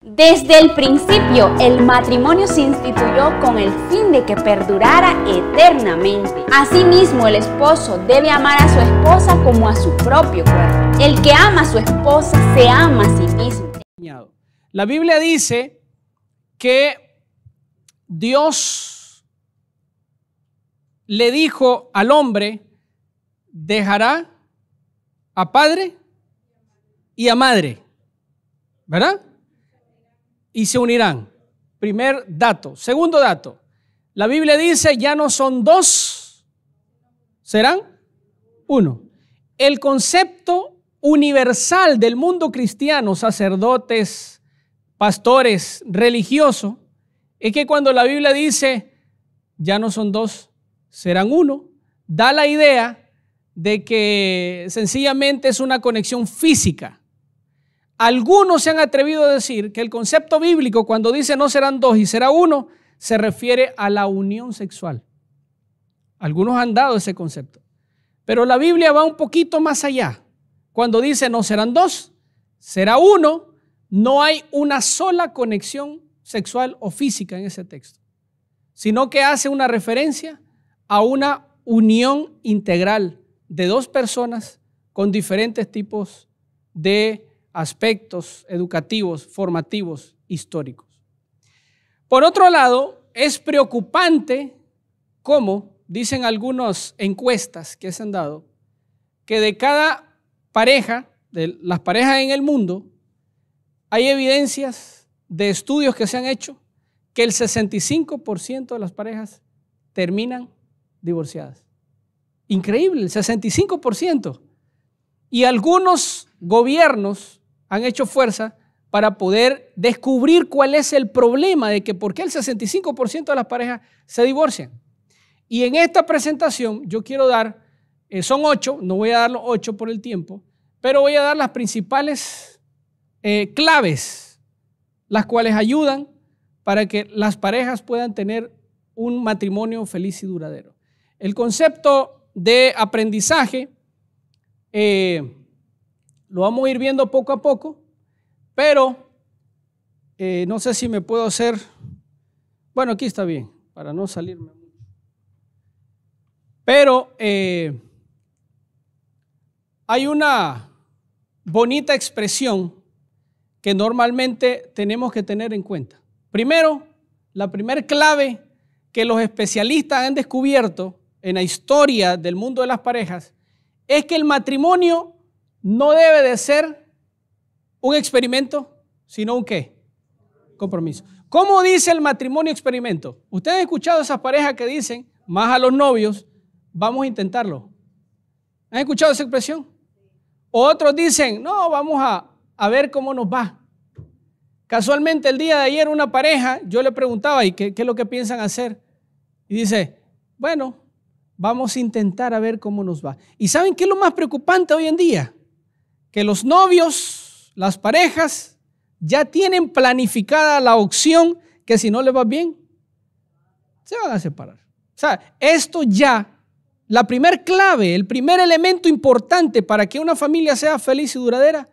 Desde el principio, el matrimonio se instituyó con el fin de que perdurara eternamente. Asimismo, el esposo debe amar a su esposa como a su propio cuerpo. El que ama a su esposa se ama a sí mismo. La Biblia dice que Dios le dijo al hombre, dejará a padre y a madre, ¿verdad? y se unirán. Primer dato. Segundo dato. La Biblia dice, ya no son dos, serán uno. El concepto universal del mundo cristiano, sacerdotes, pastores, religioso, es que cuando la Biblia dice, ya no son dos, serán uno, da la idea de que sencillamente es una conexión física algunos se han atrevido a decir que el concepto bíblico cuando dice no serán dos y será uno, se refiere a la unión sexual. Algunos han dado ese concepto. Pero la Biblia va un poquito más allá. Cuando dice no serán dos, será uno, no hay una sola conexión sexual o física en ese texto, sino que hace una referencia a una unión integral de dos personas con diferentes tipos de aspectos educativos, formativos, históricos. Por otro lado, es preocupante cómo, dicen algunas encuestas que se han dado, que de cada pareja, de las parejas en el mundo, hay evidencias de estudios que se han hecho que el 65% de las parejas terminan divorciadas. Increíble, el 65%. Y algunos gobiernos han hecho fuerza para poder descubrir cuál es el problema de que por qué el 65% de las parejas se divorcian. Y en esta presentación yo quiero dar, eh, son ocho, no voy a dar los ocho por el tiempo, pero voy a dar las principales eh, claves, las cuales ayudan para que las parejas puedan tener un matrimonio feliz y duradero. El concepto de aprendizaje eh, lo vamos a ir viendo poco a poco, pero eh, no sé si me puedo hacer... Bueno, aquí está bien, para no salirme mucho. Pero eh, hay una bonita expresión que normalmente tenemos que tener en cuenta. Primero, la primera clave que los especialistas han descubierto en la historia del mundo de las parejas es que el matrimonio no debe de ser un experimento, sino un qué? Compromiso. ¿Cómo dice el matrimonio experimento? Ustedes han escuchado esas parejas que dicen, más a los novios, vamos a intentarlo. ¿Han escuchado esa expresión? Otros dicen, no, vamos a, ver cómo nos va. Casualmente el día de ayer una pareja, yo le preguntaba, ¿y qué, qué es lo que piensan hacer? Y dice, bueno, vamos a intentar a ver cómo nos va. ¿Y saben qué es lo más preocupante hoy en día? que los novios, las parejas, ya tienen planificada la opción que si no les va bien, se van a separar. O sea, esto ya, la primer clave, el primer elemento importante para que una familia sea feliz y duradera,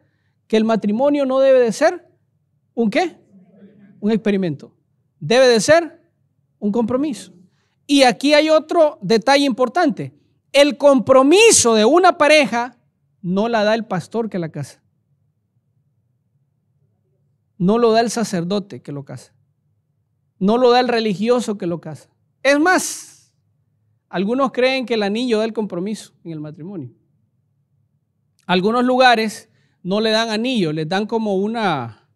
que el matrimonio no debe de ser un qué? Un experimento. Debe de ser un compromiso. Y aquí hay otro detalle importante. El compromiso de una pareja no la da el pastor que la casa. No lo da el sacerdote que lo casa. No lo da el religioso que lo casa. Es más, algunos creen que el anillo da el compromiso en el matrimonio. Algunos lugares no le dan anillo, les dan como una,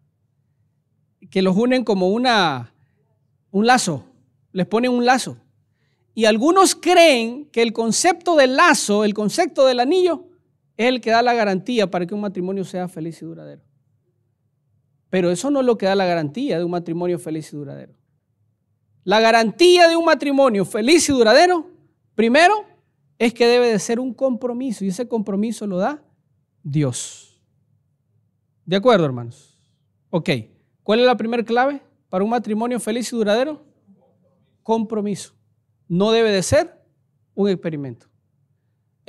que los unen como una, un lazo, les ponen un lazo. Y algunos creen que el concepto del lazo, el concepto del anillo, es el que da la garantía para que un matrimonio sea feliz y duradero. Pero eso no es lo que da la garantía de un matrimonio feliz y duradero. La garantía de un matrimonio feliz y duradero, primero, es que debe de ser un compromiso y ese compromiso lo da Dios. ¿De acuerdo, hermanos? Ok, ¿cuál es la primera clave para un matrimonio feliz y duradero? Compromiso. No debe de ser un experimento.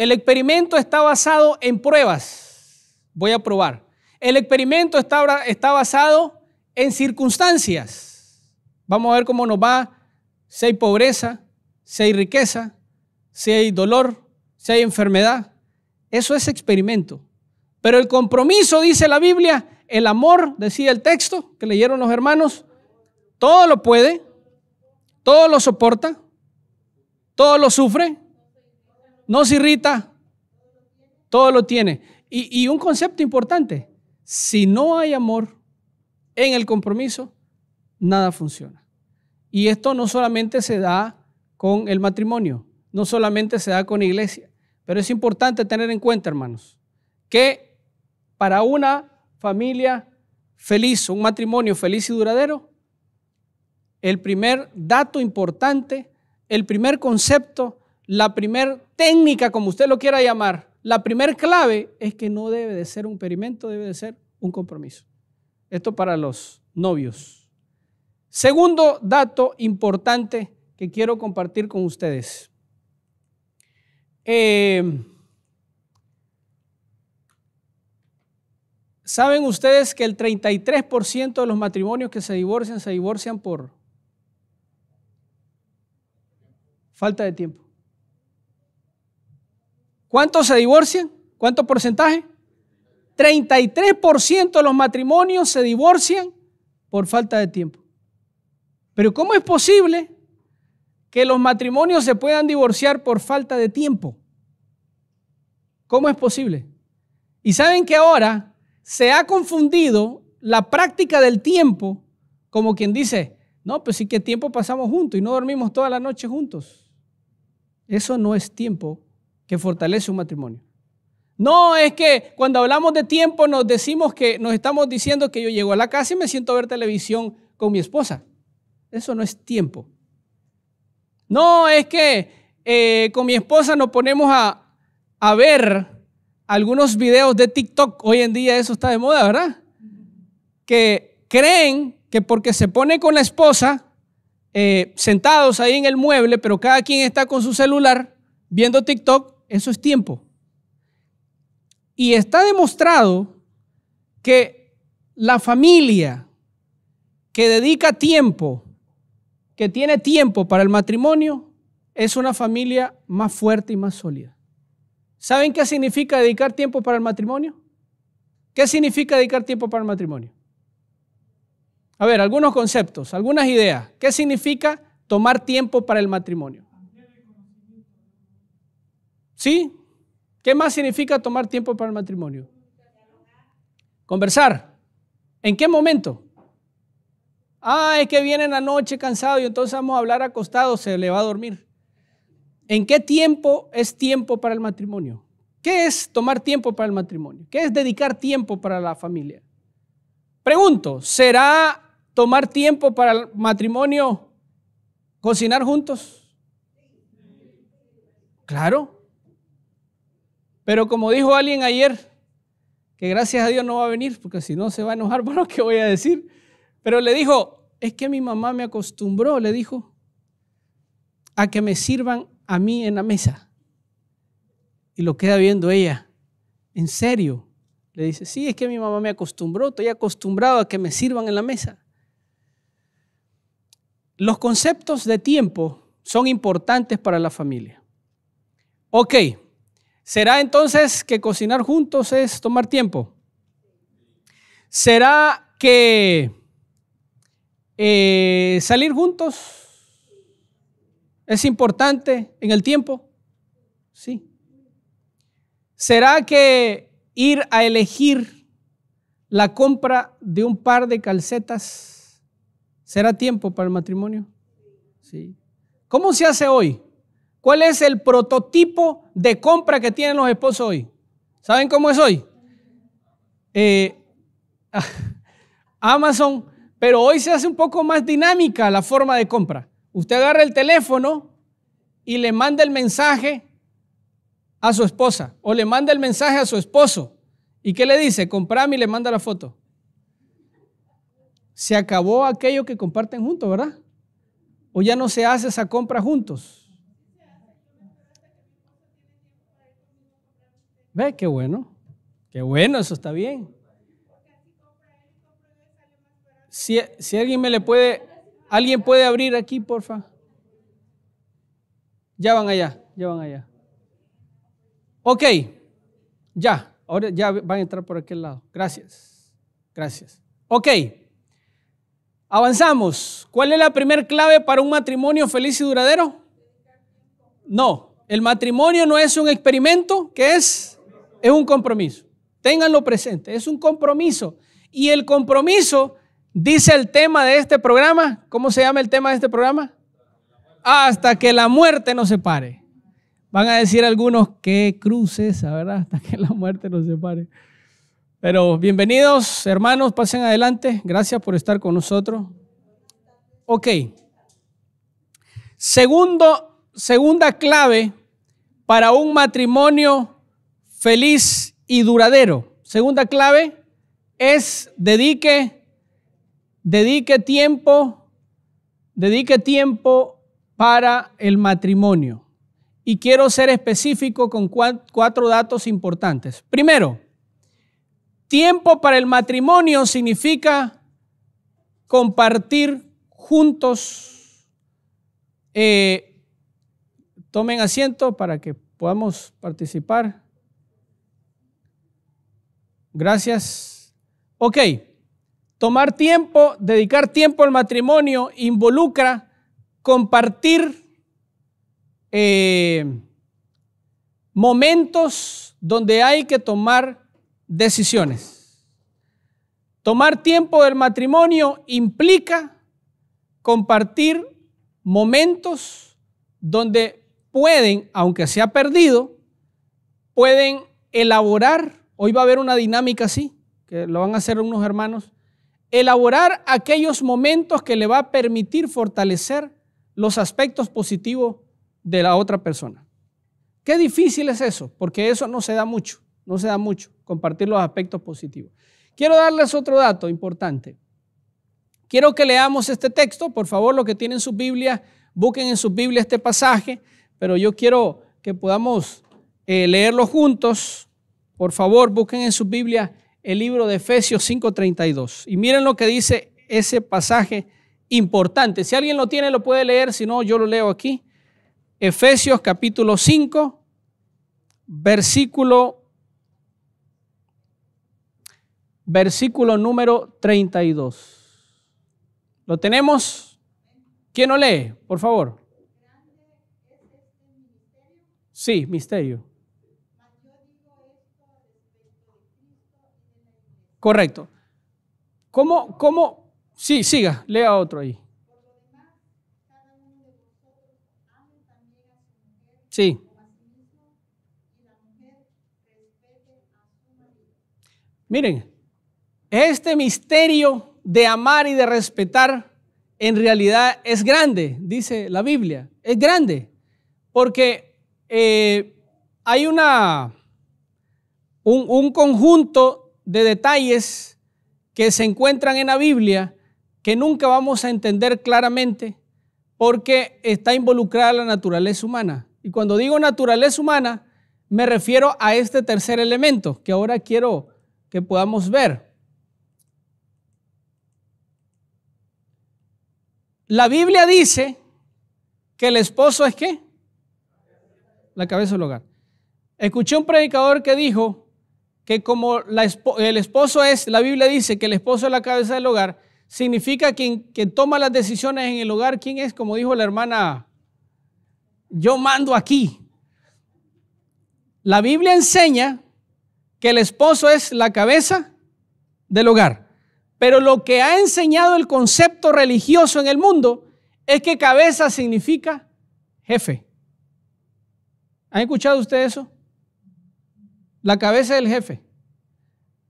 El experimento está basado en pruebas. Voy a probar. El experimento está, está basado en circunstancias. Vamos a ver cómo nos va. Si hay pobreza, si hay riqueza, si hay dolor, si hay enfermedad. Eso es experimento. Pero el compromiso, dice la Biblia, el amor, decía el texto que leyeron los hermanos, todo lo puede, todo lo soporta, todo lo sufre, no se irrita, todo lo tiene. Y, un concepto importante, si no hay amor en el compromiso, nada funciona. Y esto no solamente se da con el matrimonio, no solamente se da con iglesia, pero es importante tener en cuenta, hermanos, que para una familia feliz, un matrimonio feliz y duradero, el primer dato importante, el primer concepto la primer técnica, como usted lo quiera llamar, la primer clave es que no debe de ser un perimento, debe de ser un compromiso. Esto para los novios. Segundo dato importante que quiero compartir con ustedes. Eh, ¿Saben ustedes que el 33% de los matrimonios que se divorcian se divorcian por falta de tiempo? ¿Cuántos se divorcian? ¿Cuánto porcentaje? 33% de los matrimonios se divorcian por falta de tiempo. Pero ¿cómo es posible que los matrimonios se puedan divorciar por falta de tiempo? ¿Cómo es posible? Y saben que ahora se ha confundido la práctica del tiempo como quien dice, no, pues sí que tiempo pasamos juntos y no dormimos toda la noche juntos. Eso no es tiempo que fortalece un matrimonio. No es que cuando hablamos de tiempo nos decimos que nos estamos diciendo que yo llego a la casa y me siento a ver televisión con mi esposa. Eso no es tiempo. No es que eh, con mi esposa nos ponemos a, ver algunos videos de TikTok. Hoy en día eso está de moda, ¿verdad? Que creen que porque se pone con la esposa, eh, sentados ahí en el mueble, pero cada quien está con su celular viendo TikTok, eso es tiempo. Y está demostrado que la familia que dedica tiempo, que tiene tiempo para el matrimonio, es una familia más fuerte y más sólida. ¿Saben qué significa dedicar tiempo para el matrimonio? ¿Qué significa dedicar tiempo para el matrimonio? A ver, algunos conceptos, algunas ideas. ¿Qué significa tomar tiempo para el matrimonio? ¿Sí? ¿Qué más significa tomar tiempo para el matrimonio? Conversar. ¿En qué momento? Ah, es que viene en la noche cansado y entonces vamos a hablar acostado, se le va a dormir. ¿En qué tiempo es tiempo para el matrimonio? ¿Qué es tomar tiempo para el matrimonio? ¿Qué es dedicar tiempo para la familia? Pregunto, ¿será tomar tiempo para el matrimonio cocinar juntos? Claro. Pero como dijo alguien ayer, que gracias a Dios no va a venir, porque si no se va a enojar por ¿qué que voy a decir. Pero le dijo, es que mi mamá me acostumbró, le dijo, a que me sirvan a mí en la mesa. Y lo queda viendo ella. ¿En serio? Le dice, sí, es que mi mamá me acostumbró, estoy acostumbrado a que me sirvan en la mesa. Los conceptos de tiempo son importantes para la familia. Ok, ¿Será entonces que cocinar juntos es tomar tiempo? ¿Será que eh, salir juntos es importante en el tiempo? Sí. ¿Será que ir a elegir la compra de un par de calcetas será tiempo para el matrimonio? Sí. ¿Cómo se hace hoy? ¿Cuál es el prototipo de compra que tienen los esposos hoy? ¿Saben cómo es hoy? Eh, Amazon, pero hoy se hace un poco más dinámica la forma de compra. Usted agarra el teléfono y le manda el mensaje a su esposa o le manda el mensaje a su esposo. ¿Y qué le dice? Comprame y le manda la foto. Se acabó aquello que comparten juntos, ¿verdad? O ya no se hace esa compra juntos. Ve, qué bueno. Qué bueno, eso está bien. Si, alguien me le puede, alguien puede abrir aquí, porfa. Ya van allá, ya van allá. Ok, ya, ahora ya van a entrar por aquel lado. Gracias, gracias. Ok, avanzamos. ¿Cuál es la primera clave para un matrimonio feliz y duradero? No, el matrimonio no es un experimento, ¿qué es? es un compromiso. Ténganlo presente, es un compromiso. Y el compromiso dice el tema de este programa. ¿Cómo se llama el tema de este programa? Hasta que la muerte nos separe. Van a decir algunos que cruces, ¿verdad? Hasta que la muerte nos separe. Pero bienvenidos, hermanos, pasen adelante. Gracias por estar con nosotros. Ok. Segundo, segunda clave para un matrimonio feliz y duradero. Segunda clave es dedique, dedique tiempo, dedique tiempo para el matrimonio. Y quiero ser específico con cuatro datos importantes. Primero, tiempo para el matrimonio significa compartir juntos. Eh, tomen asiento para que podamos participar. Gracias. Ok. Tomar tiempo, dedicar tiempo al matrimonio involucra compartir eh, momentos donde hay que tomar decisiones. Tomar tiempo del matrimonio implica compartir momentos donde pueden, aunque sea perdido, pueden elaborar Hoy va a haber una dinámica así, que lo van a hacer unos hermanos. Elaborar aquellos momentos que le va a permitir fortalecer los aspectos positivos de la otra persona. Qué difícil es eso, porque eso no se da mucho, no se da mucho, compartir los aspectos positivos. Quiero darles otro dato importante. Quiero que leamos este texto, por favor, lo que tienen su Biblia, busquen en su Biblia este pasaje, pero yo quiero que podamos eh, leerlo juntos. Por favor, busquen en su Biblia el libro de Efesios 5:32 y miren lo que dice ese pasaje importante. Si alguien lo tiene, lo puede leer, si no, yo lo leo aquí. Efesios capítulo 5, versículo, versículo número 32. ¿Lo tenemos? ¿Quién lo lee, por favor? Sí, misterio. Correcto. ¿Cómo, cómo? Sí, siga, lea otro ahí. Sí. Miren, este misterio de amar y de respetar en realidad es grande, dice la Biblia. Es grande, porque eh, hay una, un, un conjunto de detalles que se encuentran en la Biblia que nunca vamos a entender claramente porque está involucrada la naturaleza humana. Y cuando digo naturaleza humana, me refiero a este tercer elemento que ahora quiero que podamos ver. La Biblia dice que el esposo es qué? La cabeza del hogar. Escuché un predicador que dijo que como el esposo es, la Biblia dice que el esposo es la cabeza del hogar, significa quien, toma las decisiones en el hogar, ¿quién es? Como dijo la hermana, yo mando aquí. La Biblia enseña que el esposo es la cabeza del hogar. Pero lo que ha enseñado el concepto religioso en el mundo es que cabeza significa jefe. ¿Han escuchado usted eso? La cabeza es el jefe.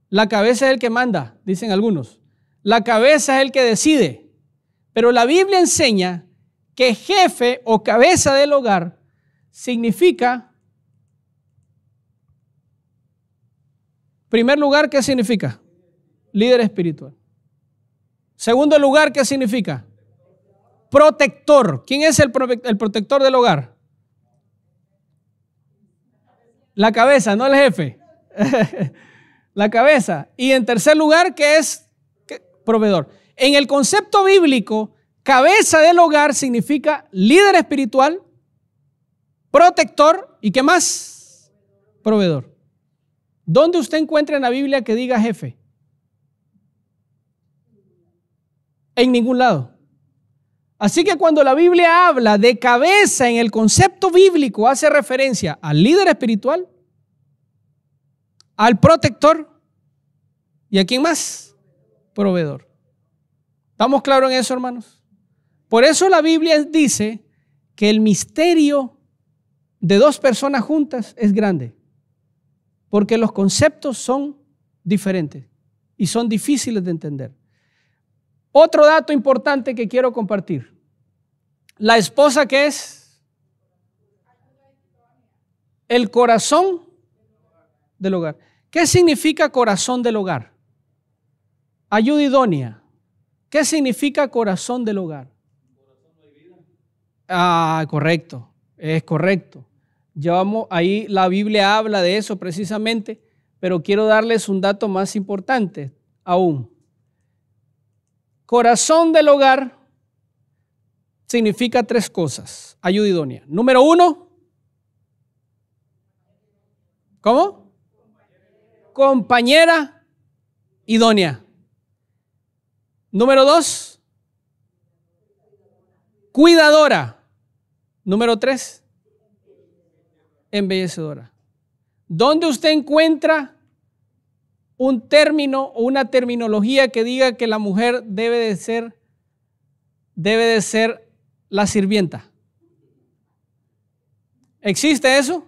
La cabeza es el que manda, dicen algunos. La cabeza es el que decide. Pero la Biblia enseña que jefe o cabeza del hogar significa, primer lugar, ¿qué significa? Líder espiritual. Segundo lugar, ¿qué significa? Protector. ¿Quién es el, el protector del hogar? La cabeza, no el jefe. la cabeza. Y en tercer lugar, que es proveedor. En el concepto bíblico, cabeza del hogar significa líder espiritual, protector y qué más? Proveedor. ¿Dónde usted encuentra en la Biblia que diga jefe? En ningún lado. Así que cuando la Biblia habla de cabeza en el concepto bíblico, hace referencia al líder espiritual, al protector y a quién más? Proveedor. ¿Estamos claros en eso, hermanos? Por eso la Biblia dice que el misterio de dos personas juntas es grande, porque los conceptos son diferentes y son difíciles de entender. Otro dato importante que quiero compartir. La esposa que es el corazón del hogar. ¿Qué significa corazón del hogar? Ayuda ¿Qué significa corazón del hogar? Ah, correcto, es correcto. Llevamos, ahí la Biblia habla de eso precisamente, pero quiero darles un dato más importante aún. Corazón del hogar significa tres cosas. Ayuda idónea. Número uno, ¿cómo? Compañera idónea. Número dos, cuidadora. Número tres, embellecedora. ¿Dónde usted encuentra un término o una terminología que diga que la mujer debe de ser, debe de ser la sirvienta. ¿Existe eso?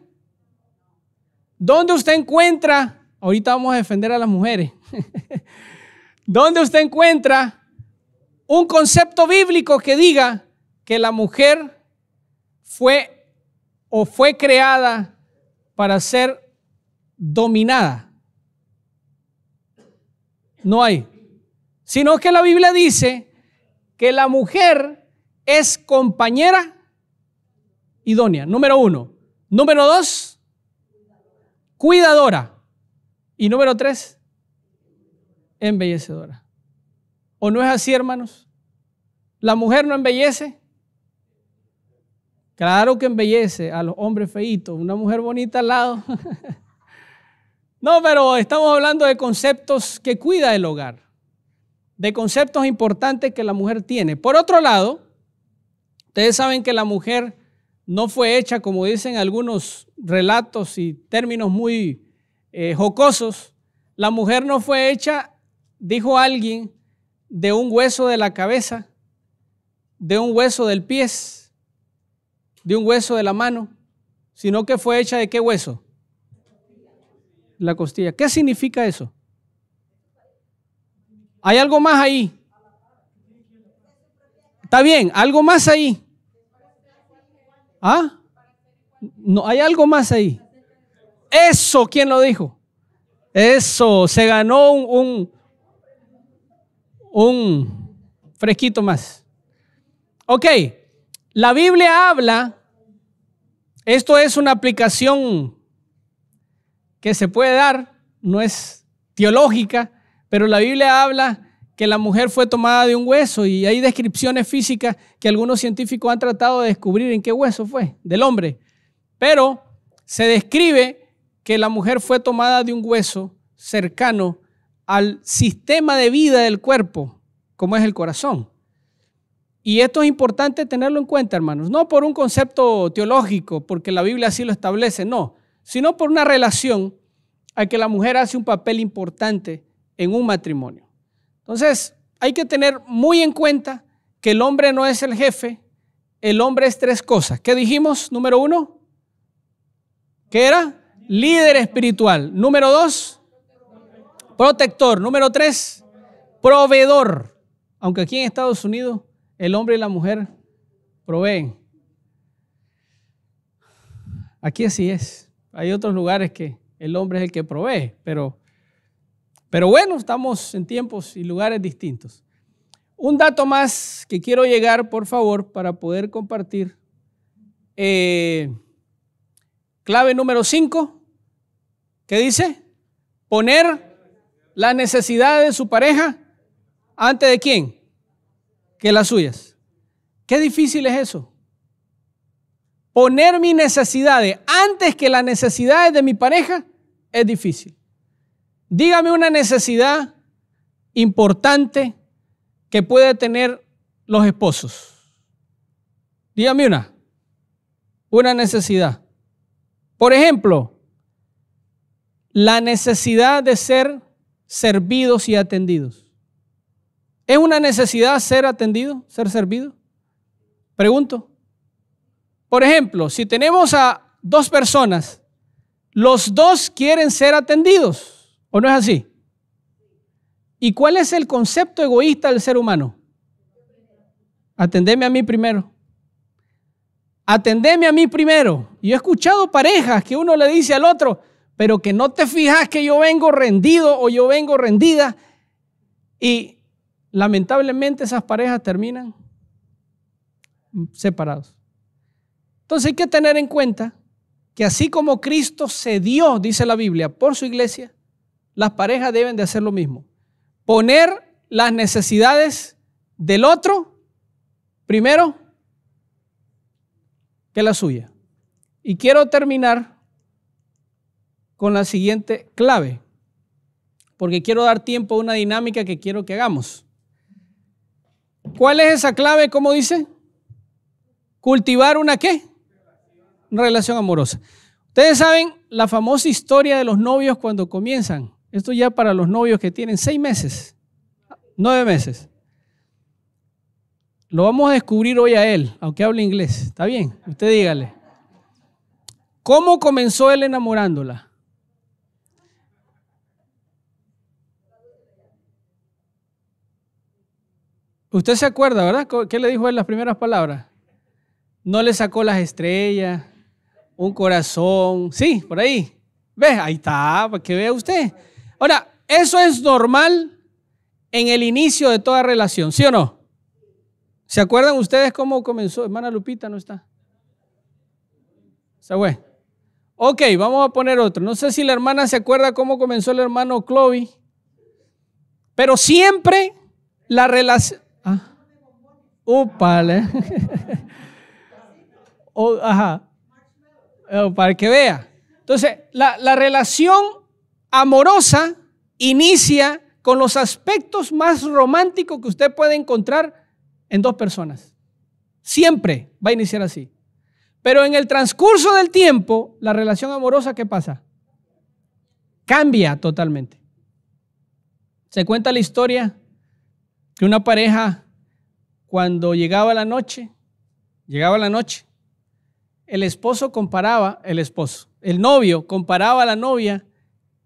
¿Dónde usted encuentra, ahorita vamos a defender a las mujeres, ¿dónde usted encuentra un concepto bíblico que diga que la mujer fue o fue creada para ser dominada? No hay. Sino que la Biblia dice que la mujer es compañera idónea, número uno. Número dos, cuidadora. Y número tres, embellecedora. ¿O no es así, hermanos? ¿La mujer no embellece? Claro que embellece a los hombres feitos. Una mujer bonita al lado No, pero estamos hablando de conceptos que cuida el hogar, de conceptos importantes que la mujer tiene. Por otro lado, ustedes saben que la mujer no fue hecha, como dicen algunos relatos y términos muy eh, jocosos, la mujer no fue hecha, dijo alguien, de un hueso de la cabeza, de un hueso del pie, de un hueso de la mano, sino que fue hecha de qué hueso? la costilla. ¿Qué significa eso? Hay algo más ahí. Está bien, algo más ahí. ¿Ah? No, hay algo más ahí. Eso, ¿quién lo dijo? Eso, se ganó un, un, fresquito más. Ok, la Biblia habla, esto es una aplicación que se puede dar, no es teológica, pero la Biblia habla que la mujer fue tomada de un hueso y hay descripciones físicas que algunos científicos han tratado de descubrir en qué hueso fue, del hombre. Pero se describe que la mujer fue tomada de un hueso cercano al sistema de vida del cuerpo, como es el corazón. Y esto es importante tenerlo en cuenta, hermanos, no por un concepto teológico, porque la Biblia así lo establece, no, sino por una relación a que la mujer hace un papel importante en un matrimonio. Entonces, hay que tener muy en cuenta que el hombre no es el jefe, el hombre es tres cosas. ¿Qué dijimos? Número uno, ¿qué era? Líder espiritual. Número dos, protector. Número tres, proveedor. Aunque aquí en Estados Unidos el hombre y la mujer proveen. Aquí así es. Hay otros lugares que el hombre es el que provee, pero, pero bueno, estamos en tiempos y lugares distintos. Un dato más que quiero llegar, por favor, para poder compartir. Eh, clave número 5, ¿qué dice? Poner las necesidades de su pareja antes de quién? Que las suyas. Qué difícil es eso poner mis necesidades antes que las necesidades de mi pareja es difícil. Dígame una necesidad importante que puede tener los esposos. Dígame una. Una necesidad. Por ejemplo, la necesidad de ser servidos y atendidos. ¿Es una necesidad ser atendido, ser servido? Pregunto. Por ejemplo, si tenemos a dos personas, los dos quieren ser atendidos, ¿o no es así? ¿Y cuál es el concepto egoísta del ser humano? Atendeme a mí primero. Atendeme a mí primero. Yo he escuchado parejas que uno le dice al otro, pero que no te fijas que yo vengo rendido o yo vengo rendida. Y lamentablemente esas parejas terminan separados. Entonces hay que tener en cuenta que así como Cristo se dio, dice la Biblia, por su iglesia, las parejas deben de hacer lo mismo. Poner las necesidades del otro primero que la suya. Y quiero terminar con la siguiente clave, porque quiero dar tiempo a una dinámica que quiero que hagamos. ¿Cuál es esa clave? ¿Cómo dice? Cultivar una qué? una relación amorosa. Ustedes saben la famosa historia de los novios cuando comienzan. Esto ya para los novios que tienen seis meses, nueve meses. Lo vamos a descubrir hoy a él, aunque hable inglés. ¿Está bien? Usted dígale. ¿Cómo comenzó él enamorándola? Usted se acuerda, ¿verdad? ¿Qué le dijo él las primeras palabras? No le sacó las estrellas, un corazón. Sí, por ahí. Ve, ahí está, para que vea usted. Ahora, eso es normal en el inicio de toda relación, ¿sí o no? ¿Se acuerdan ustedes cómo comenzó? Hermana Lupita, ¿no está? está güey. Ok, vamos a poner otro. No sé si la hermana se acuerda cómo comenzó el hermano Chloe, pero siempre la relación... Ah. Upale. ajá. Eh, para que vea. Entonces, la, relación amorosa inicia con los aspectos más románticos que usted puede encontrar en dos personas. Siempre va a iniciar así. Pero en el transcurso del tiempo, la relación amorosa, ¿qué pasa? Cambia totalmente. Se cuenta la historia que una pareja, cuando llegaba la noche, llegaba la noche, el esposo comparaba, el esposo, el novio comparaba a la novia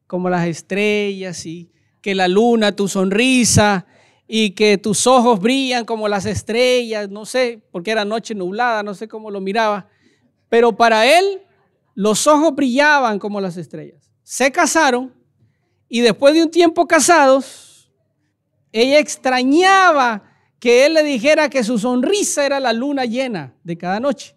como las estrellas y que la luna, tu sonrisa y que tus ojos brillan como las estrellas, no sé, porque era noche nublada, no sé cómo lo miraba, pero para él los ojos brillaban como las estrellas. Se casaron y después de un tiempo casados, ella extrañaba que él le dijera que su sonrisa era la luna llena de cada noche.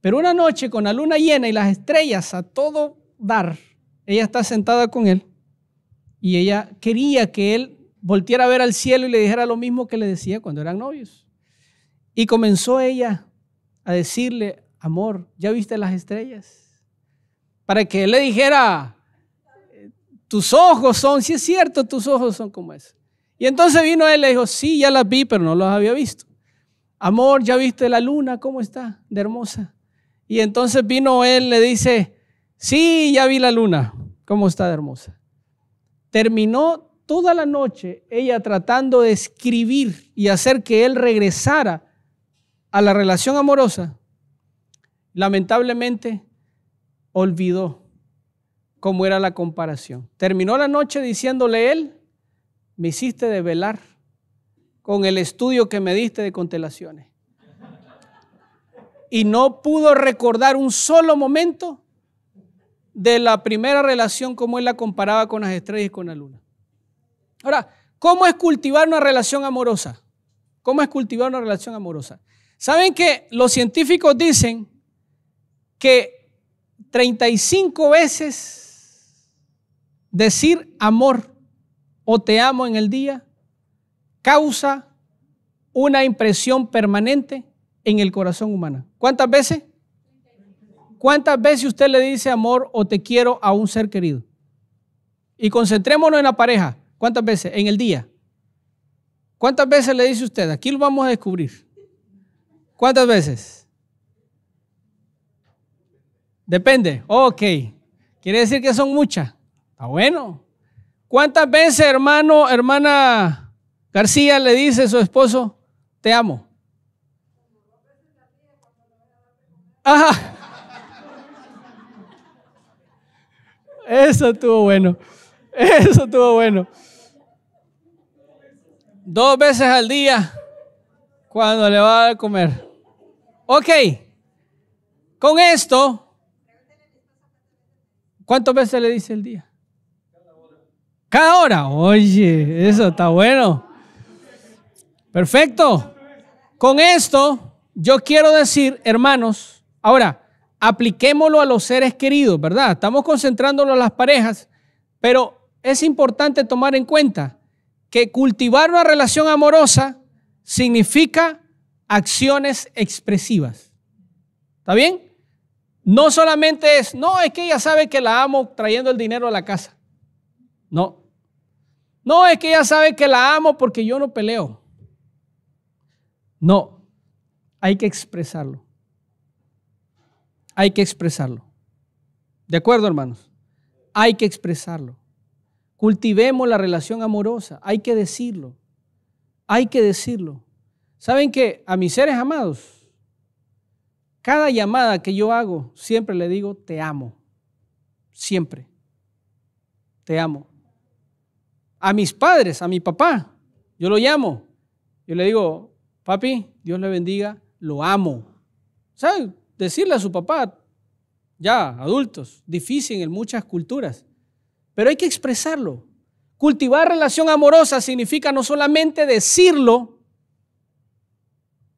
Pero una noche con la luna llena y las estrellas a todo dar, ella está sentada con él y ella quería que él volteara a ver al cielo y le dijera lo mismo que le decía cuando eran novios. Y comenzó ella a decirle, amor, ¿ya viste las estrellas? Para que él le dijera, tus ojos son, si sí es cierto, tus ojos son como eso. Y entonces vino él y le dijo, sí, ya las vi, pero no las había visto. Amor, ¿ya viste la luna? ¿Cómo está? De hermosa. Y entonces vino él, le dice, sí, ya vi la luna, cómo está de hermosa. Terminó toda la noche ella tratando de escribir y hacer que él regresara a la relación amorosa. Lamentablemente, olvidó cómo era la comparación. Terminó la noche diciéndole él, me hiciste de velar con el estudio que me diste de constelaciones y no pudo recordar un solo momento de la primera relación como él la comparaba con las estrellas y con la luna. Ahora, ¿cómo es cultivar una relación amorosa? ¿Cómo es cultivar una relación amorosa? Saben que los científicos dicen que 35 veces decir amor o te amo en el día causa una impresión permanente en el corazón humano. ¿Cuántas veces? ¿Cuántas veces usted le dice amor o te quiero a un ser querido? Y concentrémonos en la pareja. ¿Cuántas veces? En el día. ¿Cuántas veces le dice usted? Aquí lo vamos a descubrir. ¿Cuántas veces? Depende. Ok. Quiere decir que son muchas. Está bueno. ¿Cuántas veces, hermano, hermana García, le dice a su esposo, te amo? Eso estuvo bueno. Eso estuvo bueno. Dos veces al día cuando le va a comer. Ok. Con esto, ¿cuántas veces le dice el día? Cada hora. Oye, eso está bueno. Perfecto. Con esto, yo quiero decir, hermanos, Ahora, apliquémoslo a los seres queridos, ¿verdad? Estamos concentrándonos en las parejas, pero es importante tomar en cuenta que cultivar una relación amorosa significa acciones expresivas. ¿Está bien? No solamente es, no, es que ella sabe que la amo trayendo el dinero a la casa. No. No, es que ella sabe que la amo porque yo no peleo. No. Hay que expresarlo hay que expresarlo. ¿De acuerdo, hermanos? Hay que expresarlo. Cultivemos la relación amorosa, hay que decirlo. Hay que decirlo. ¿Saben qué? a mis seres amados, cada llamada que yo hago, siempre le digo, te amo. Siempre. Te amo. A mis padres, a mi papá, yo lo llamo. Yo le digo, papi, Dios le bendiga, lo amo. ¿Saben? decirle a su papá, ya, adultos, difícil en muchas culturas, pero hay que expresarlo. Cultivar relación amorosa significa no solamente decirlo,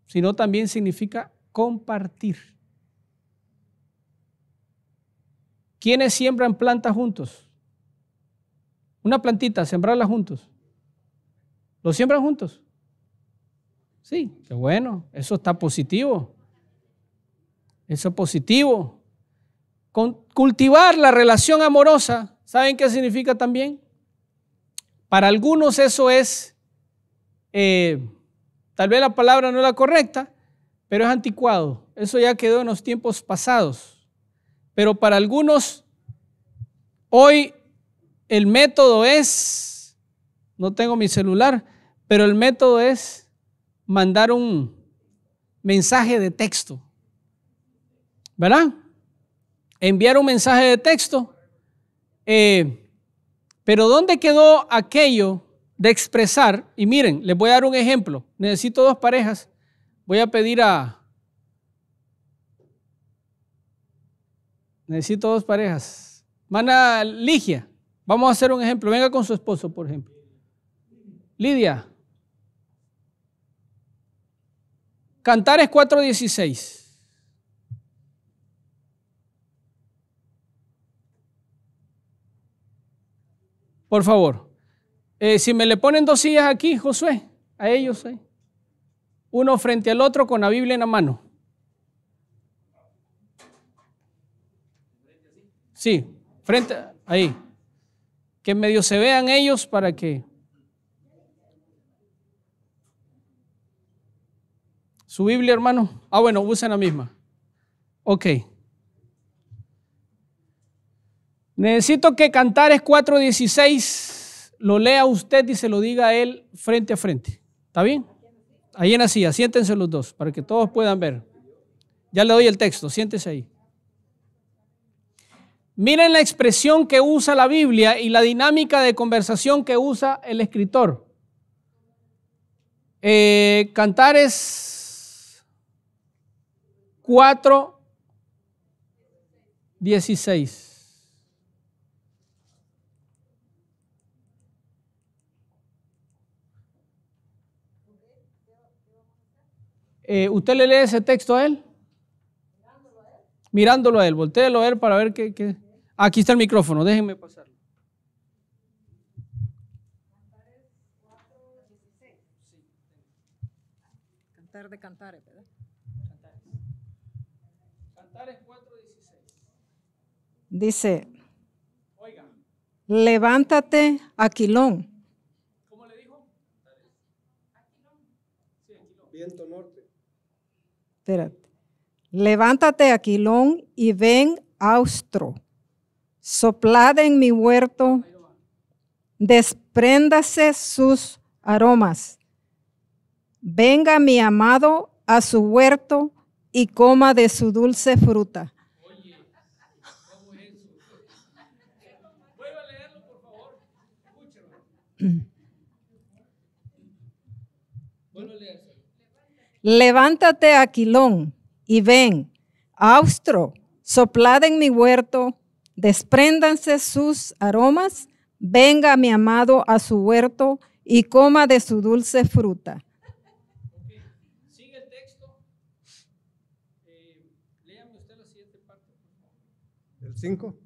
sino también significa compartir. ¿Quiénes siembran plantas juntos? Una plantita, sembrarla juntos. ¿Lo siembran juntos? Sí, qué bueno, eso está positivo. Eso positivo. cultivar la relación amorosa, ¿saben qué significa también? Para algunos eso es, eh, tal vez la palabra no es la correcta, pero es anticuado. Eso ya quedó en los tiempos pasados. Pero para algunos, hoy el método es, no tengo mi celular, pero el método es mandar un mensaje de texto. ¿Verdad? Enviar un mensaje de texto. Eh, pero ¿dónde quedó aquello de expresar? Y miren, les voy a dar un ejemplo. Necesito dos parejas. Voy a pedir a... Necesito dos parejas. Mana Ligia, vamos a hacer un ejemplo. Venga con su esposo, por ejemplo. Lidia. Cantares 416. Por favor. Eh, si me le ponen dos sillas aquí, Josué, a ellos, eh. uno frente al otro con la Biblia en la mano. Sí, frente, ahí. Que medio se vean ellos para que... Su Biblia, hermano. Ah, bueno, usen la misma. Ok. Necesito que Cantares 4.16 lo lea usted y se lo diga él frente a frente. ¿Está bien? Ahí en la silla, siéntense los dos para que todos puedan ver. Ya le doy el texto, siéntese ahí. Miren la expresión que usa la Biblia y la dinámica de conversación que usa el escritor. Eh, Cantares 4, 16. Eh, ¿Usted le lee ese texto a él? Mirándolo a él, Voltéelo a él para ver qué, qué... Aquí está el micrófono, déjenme pasarlo. Cantar de cantares, ¿verdad? Cantares. Cantares 4.16. Dice, Oiga. levántate, Aquilón. ¿Cómo le dijo? Aquilón. Sí, Aquilón. Viento norte espérate. Levántate, Aquilón, y ven, austro. Soplad en mi huerto, despréndase sus aromas. Venga mi amado a su huerto y coma de su dulce fruta. Oye, eso? a leerlo, por favor. Levántate, Aquilón, y ven, austro, soplad en mi huerto, despréndanse sus aromas, venga mi amado a su huerto y coma de su dulce fruta. Sigue el texto. léame usted la siguiente parte. ¿El 5?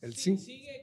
El 5. sigue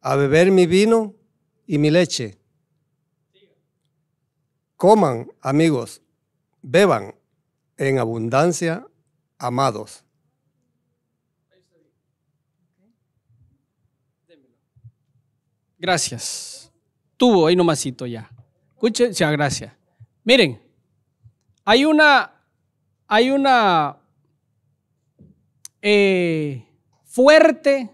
a beber mi vino y mi leche. Coman, amigos, beban en abundancia, amados. Gracias. Tuvo ahí nomásito ya. Escuchen, ya, gracias. Miren, hay una, hay una eh, fuerte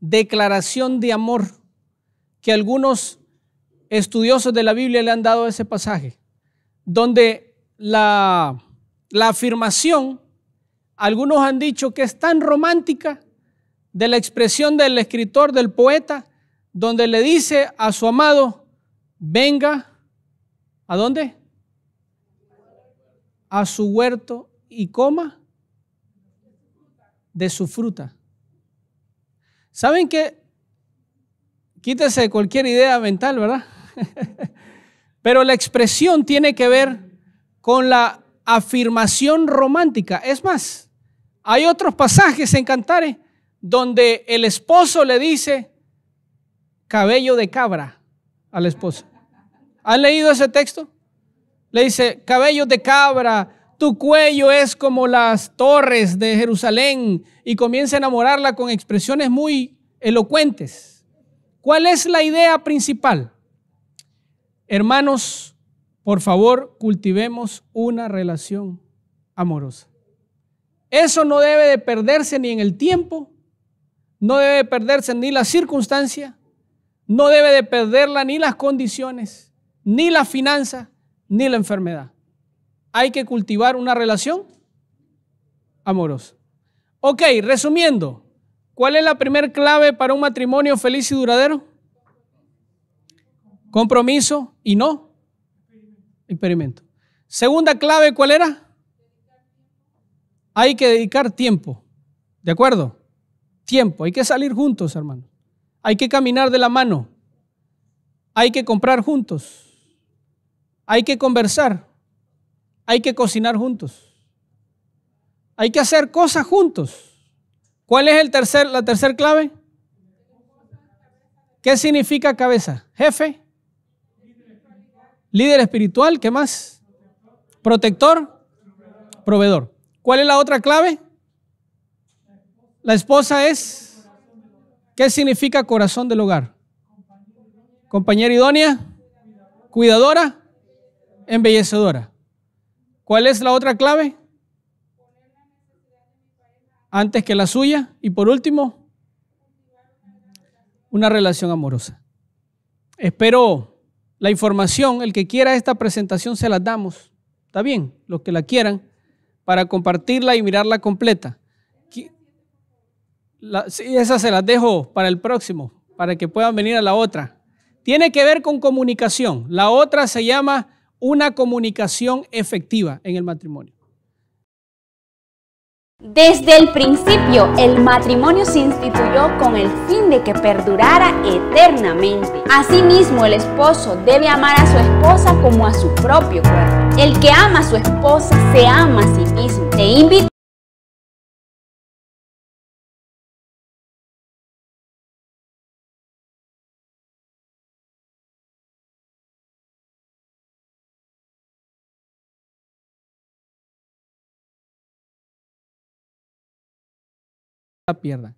declaración de amor que algunos estudiosos de la Biblia le han dado a ese pasaje, donde la, la afirmación, algunos han dicho que es tan romántica de la expresión del escritor, del poeta, donde le dice a su amado, venga, ¿a dónde? A su huerto y coma de su fruta. ¿Saben qué? Quítese cualquier idea mental, ¿verdad? Pero la expresión tiene que ver con la afirmación romántica. Es más, hay otros pasajes en Cantare donde el esposo le dice cabello de cabra a la esposa. ¿Han leído ese texto? Le dice cabello de cabra, tu cuello es como las torres de Jerusalén y comienza a enamorarla con expresiones muy elocuentes. ¿Cuál es la idea principal? Hermanos, por favor, cultivemos una relación amorosa. Eso no debe de perderse ni en el tiempo, no debe de perderse ni la circunstancia, no debe de perderla ni las condiciones, ni la finanza, ni la enfermedad hay que cultivar una relación amorosa. Ok, resumiendo, ¿cuál es la primera clave para un matrimonio feliz y duradero? Compromiso y no experimento. Segunda clave, ¿cuál era? Hay que dedicar tiempo. ¿De acuerdo? Tiempo. Hay que salir juntos, hermano. Hay que caminar de la mano. Hay que comprar juntos. Hay que conversar. Hay que cocinar juntos. Hay que hacer cosas juntos. ¿Cuál es el tercer, la tercera clave? ¿Qué significa cabeza? Jefe. Líder espiritual. ¿Qué más? Protector. Proveedor. ¿Cuál es la otra clave? La esposa es. ¿Qué significa corazón del hogar? Compañera idónea. Cuidadora. Embellecedora. ¿Cuál es la otra clave? Antes que la suya. Y por último, una relación amorosa. Espero la información. El que quiera esta presentación se la damos. Está bien, los que la quieran, para compartirla y mirarla completa. sí, esa se las dejo para el próximo, para que puedan venir a la otra. Tiene que ver con comunicación. La otra se llama una comunicación efectiva en el matrimonio? Desde el principio, el matrimonio se instituyó con el fin de que perdurara eternamente. Asimismo, el esposo debe amar a su esposa como a su propio cuerpo. El que ama a su esposa se ama a sí mismo. Te invito la pierda.